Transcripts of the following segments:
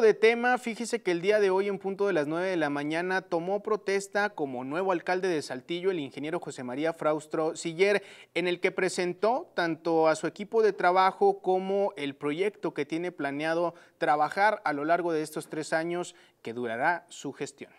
de tema, fíjese que el día de hoy en punto de las 9 de la mañana tomó protesta como nuevo alcalde de Saltillo el ingeniero José María Fraustro Siller, en el que presentó tanto a su equipo de trabajo como el proyecto que tiene planeado trabajar a lo largo de estos tres años que durará su gestión.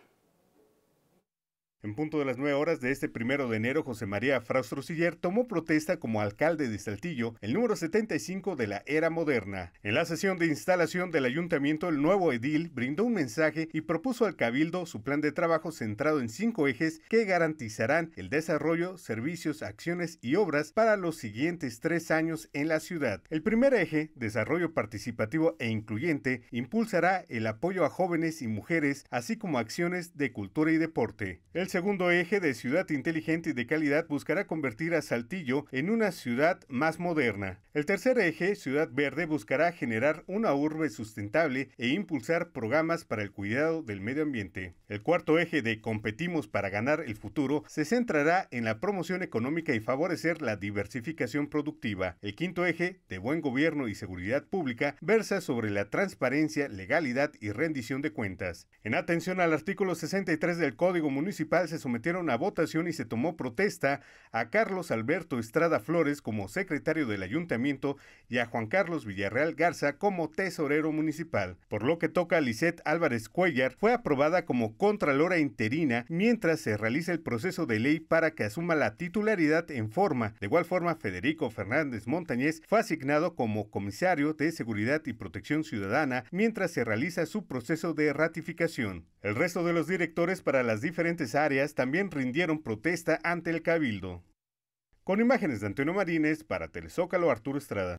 En punto de las 9 horas de este primero de enero, José María Fraustro Siller tomó protesta como alcalde de Saltillo, el número 75 de la era moderna. En la sesión de instalación del ayuntamiento, el nuevo edil brindó un mensaje y propuso al cabildo su plan de trabajo centrado en cinco ejes que garantizarán el desarrollo, servicios, acciones y obras para los siguientes tres años en la ciudad. El primer eje, desarrollo participativo e incluyente, impulsará el apoyo a jóvenes y mujeres, así como acciones de cultura y deporte. El segundo eje de Ciudad Inteligente y de Calidad buscará convertir a Saltillo en una ciudad más moderna. El tercer eje, Ciudad Verde, buscará generar una urbe sustentable e impulsar programas para el cuidado del medio ambiente. El cuarto eje de Competimos para ganar el futuro se centrará en la promoción económica y favorecer la diversificación productiva. El quinto eje, de Buen Gobierno y Seguridad Pública, versa sobre la transparencia, legalidad y rendición de cuentas. En atención al artículo 63 del Código Municipal, se sometieron a votación y se tomó protesta a Carlos Alberto Estrada Flores como secretario del ayuntamiento y a Juan Carlos Villarreal Garza como tesorero municipal, por lo que toca a Lisette Álvarez Cuellar fue aprobada como contralora interina mientras se realiza el proceso de ley para que asuma la titularidad en forma. De igual forma, Federico Fernández Montañez fue asignado como comisario de Seguridad y Protección Ciudadana mientras se realiza su proceso de ratificación. El resto de los directores para las diferentes áreas también rindieron protesta ante el Cabildo. Con imágenes de Antonio Marines para Telezócalo Arturo Estrada.